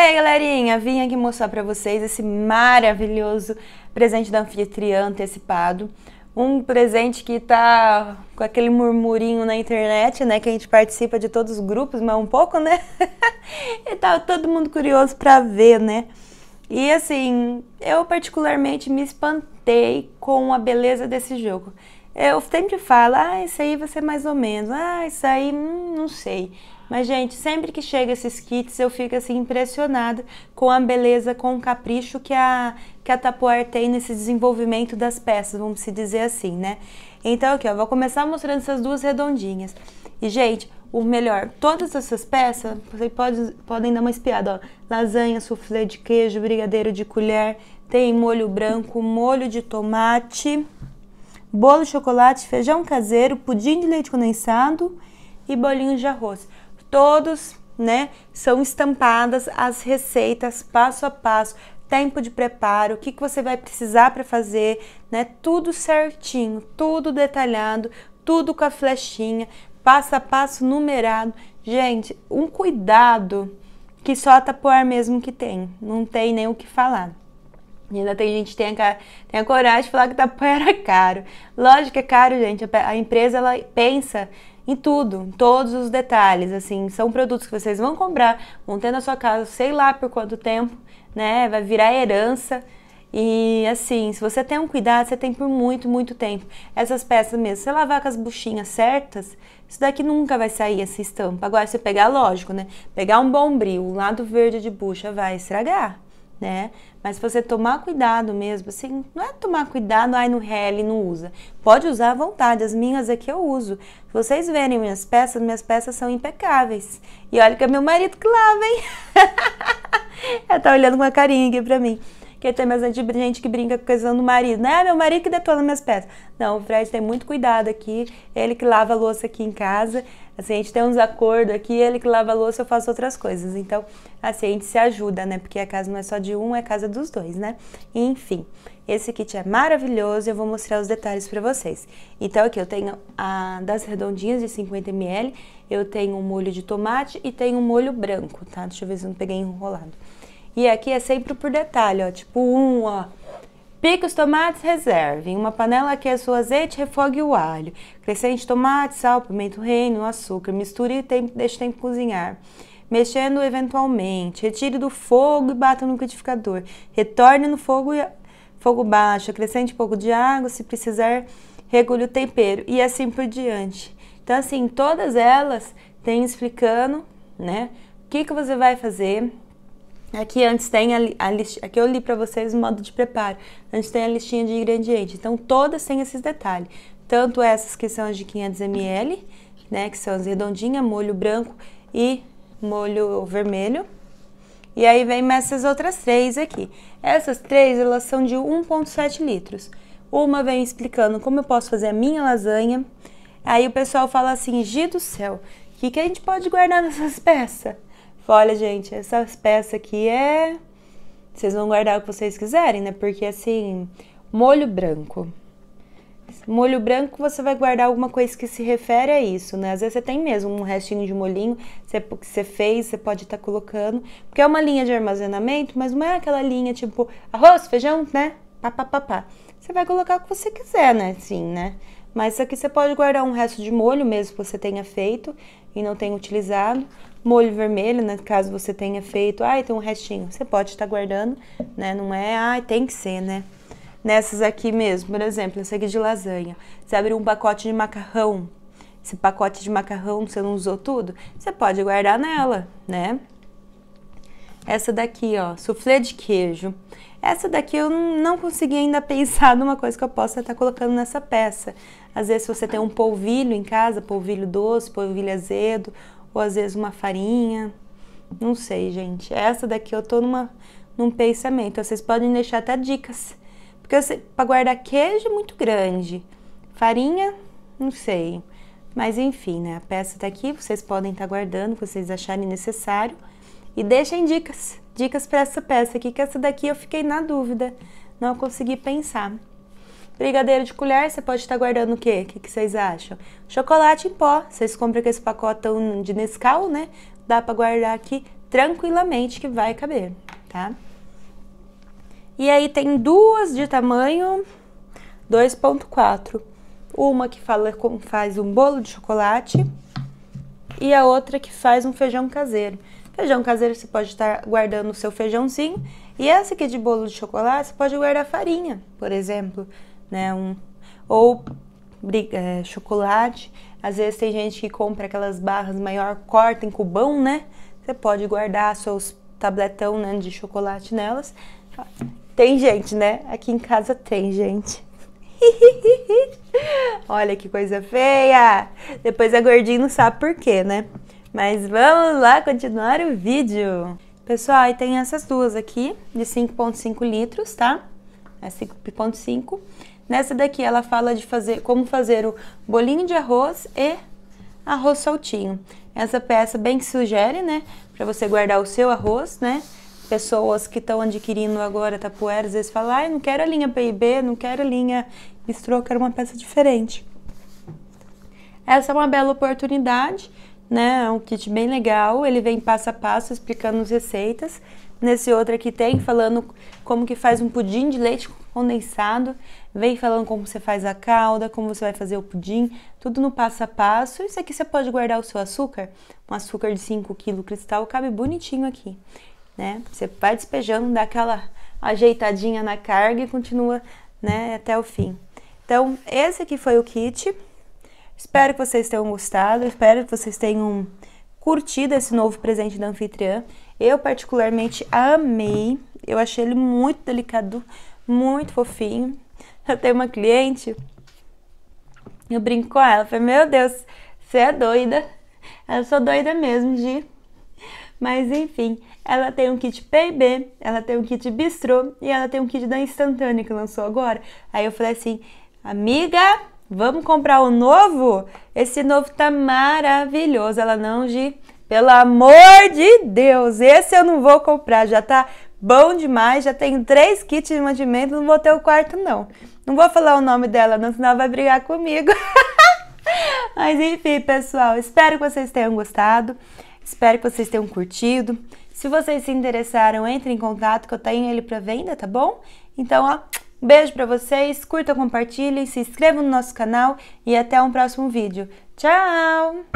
aí, galerinha! Vim aqui mostrar para vocês esse maravilhoso presente da anfitriã antecipado. Um presente que tá com aquele murmurinho na internet, né? Que a gente participa de todos os grupos, mas um pouco, né? e tava tá todo mundo curioso para ver, né? E assim, eu particularmente me espantei com a beleza desse jogo. Eu sempre falo, ah, isso aí vai ser mais ou menos, ah, isso aí, hum, não sei. Mas, gente, sempre que chega esses kits, eu fico assim impressionada com a beleza, com o capricho que a, que a Tapuar tem nesse desenvolvimento das peças, vamos se dizer assim, né? Então, aqui, ó, vou começar mostrando essas duas redondinhas. E, gente, o melhor, todas essas peças, vocês pode, podem dar uma espiada, ó. Lasanha, soufflé de queijo, brigadeiro de colher, tem molho branco, molho de tomate, bolo de chocolate, feijão caseiro, pudim de leite condensado e bolinhos de arroz todos, né, são estampadas as receitas passo a passo, tempo de preparo, o que, que você vai precisar para fazer, né, tudo certinho, tudo detalhado, tudo com a flechinha, passo a passo numerado. Gente, um cuidado que só a Tapoar mesmo que tem, não tem nem o que falar. E ainda tem gente que tem a, tem a coragem de falar que Tapoar era é caro. Lógico que é caro, gente. A empresa ela pensa em tudo, em todos os detalhes, assim, são produtos que vocês vão comprar, vão ter na sua casa, sei lá por quanto tempo, né? Vai virar herança. E assim, se você tem um cuidado, você tem por muito, muito tempo. Essas peças mesmo, se lavar com as buchinhas certas, isso daqui nunca vai sair essa estampa. Agora, se você pegar, lógico, né? Pegar um bom bril o lado verde de bucha, vai estragar né? Mas você tomar cuidado mesmo, assim, não é tomar cuidado, ai, no e não usa. Pode usar à vontade, as minhas aqui é eu uso. Se vocês verem minhas peças, minhas peças são impecáveis. E olha que é meu marido que lava, hein? Ela tá olhando com uma carinha aqui pra mim que tem mais gente que brinca com a questão do marido, né? é meu marido que detona minhas peças. Não, o Fred tem muito cuidado aqui, ele que lava a louça aqui em casa, assim, a gente tem uns acordos aqui, ele que lava a louça, eu faço outras coisas. Então, assim, a gente se ajuda, né? Porque a casa não é só de um, é casa dos dois, né? Enfim, esse kit é maravilhoso e eu vou mostrar os detalhes para vocês. Então, aqui eu tenho a das redondinhas de 50ml, eu tenho um molho de tomate e tenho um molho branco, tá? Deixa eu ver se eu não peguei enrolado. E aqui é sempre por detalhe, ó, tipo um, ó. Pique os tomates, reserve. Em uma panela aqueça o é azeite, refogue o alho. Acrescente tomate, sal, pimenta reino, açúcar. Misture e tem, deixe o tempo cozinhar. Mexendo eventualmente. Retire do fogo e bata no liquidificador. Retorne no fogo, fogo baixo. Acrescente um pouco de água. Se precisar, regule o tempero. E assim por diante. Então, assim, todas elas têm explicando, né? O que, que você vai fazer Aqui é antes tem a, a lista, aqui é eu li para vocês o modo de preparo. Antes tem a listinha de ingredientes. Então todas têm esses detalhes. Tanto essas que são as de 500 ml, né, que são as redondinhas, molho branco e molho vermelho. E aí vem mais essas outras três aqui. Essas três, elas são de 1.7 litros. Uma vem explicando como eu posso fazer a minha lasanha. Aí o pessoal fala assim, Gi do céu, o que, que a gente pode guardar nessas peças? Tipo, olha, gente, essa peça aqui é. Vocês vão guardar o que vocês quiserem, né? Porque assim, molho branco. Molho branco, você vai guardar alguma coisa que se refere a isso, né? Às vezes você tem mesmo um restinho de molhinho você, que você fez, você pode estar tá colocando. Porque é uma linha de armazenamento, mas não é aquela linha tipo arroz, feijão, né? Pá, pá, pá, pá. Você vai colocar o que você quiser, né? Sim, né? Mas isso aqui você pode guardar um resto de molho mesmo que você tenha feito e não tenha utilizado molho vermelho, né, caso você tenha feito, ai, ah, tem um restinho, você pode estar tá guardando, né? Não é, ai, ah, tem que ser, né? Nessas aqui mesmo, por exemplo, essa aqui de lasanha. Você abre um pacote de macarrão, esse pacote de macarrão você não usou tudo, você pode guardar nela, né? Essa daqui, ó, suflê de queijo. Essa daqui eu não consegui ainda pensar numa coisa que eu possa estar tá colocando nessa peça. Às vezes você tem um polvilho em casa, polvilho doce, polvilho azedo, ou às vezes uma farinha. Não sei, gente. Essa daqui eu tô numa, num pensamento. Vocês podem deixar até dicas. Porque para guardar queijo é muito grande. Farinha, não sei. Mas enfim, né? A peça tá aqui, vocês podem estar tá guardando, vocês acharem necessário. E deixem dicas, dicas para essa peça aqui, que essa daqui eu fiquei na dúvida, não consegui pensar. Brigadeiro de colher, você pode estar guardando o quê? O que, vocês acham? Chocolate em pó. Vocês compram com esse pacotão de Nescau, né? Dá para guardar aqui tranquilamente que vai caber, tá? E aí tem duas de tamanho 2.4. Uma que fala, faz um bolo de chocolate e a outra que faz um feijão caseiro. Feijão caseiro você pode estar guardando o seu feijãozinho. E essa aqui de bolo de chocolate você pode guardar farinha, por exemplo né? Um, ou é, chocolate. Às vezes tem gente que compra aquelas barras maior, corta em cubão, né? Você pode guardar seus tabletão né, de chocolate nelas. Tem gente, né? Aqui em casa tem gente. Olha que coisa feia! Depois a gordinha não sabe por quê, né? Mas vamos lá continuar o vídeo. Pessoal, aí tem essas duas aqui, de 5.5 litros, tá? É 5.5. Nessa daqui ela fala de fazer como fazer o bolinho de arroz e arroz soltinho. Essa peça bem que sugere, né, para você guardar o seu arroz, né? Pessoas que estão adquirindo agora tapoeira, às vezes falam, ah, não quero a linha PIB, não quero a linha bistrô, quero uma peça diferente. Essa é uma bela oportunidade, né? É um kit bem legal, ele vem passo a passo explicando as receitas. Nesse outro aqui tem falando como que faz um pudim de leite condensado, vem falando como você faz a calda, como você vai fazer o pudim, tudo no passo a passo. Isso aqui você pode guardar o seu açúcar, um açúcar de 5 kg cristal, cabe bonitinho aqui, né? Você vai despejando, dá aquela ajeitadinha na carga e continua, né, até o fim. Então, esse aqui foi o kit. Espero que vocês tenham gostado, espero que vocês tenham curtido esse novo presente da anfitriã. Eu particularmente amei, eu achei ele muito delicado, muito fofinho. Eu tenho uma cliente, eu brinco com ela, falei, meu Deus, você é doida. Eu sou doida mesmo, de mas enfim, ela tem um kit PB, ela tem um kit bistrô e ela tem um kit da instantânea que lançou agora. Aí eu falei assim: "Amiga, vamos comprar o novo? Esse novo tá maravilhoso". Ela não, Gi, pelo amor de Deus, esse eu não vou comprar, já tá bom demais, já tem três kits de mantimento, não vou ter o quarto não. Não vou falar o nome dela não, senão ela vai brigar comigo. Mas enfim, pessoal, espero que vocês tenham gostado, espero que vocês tenham curtido. Se vocês se interessaram, entre em contato que eu tenho ele para venda, tá bom? Então, ó, um beijo para vocês, curta, compartilhem, se inscrevam no nosso canal e até um próximo vídeo. Tchau!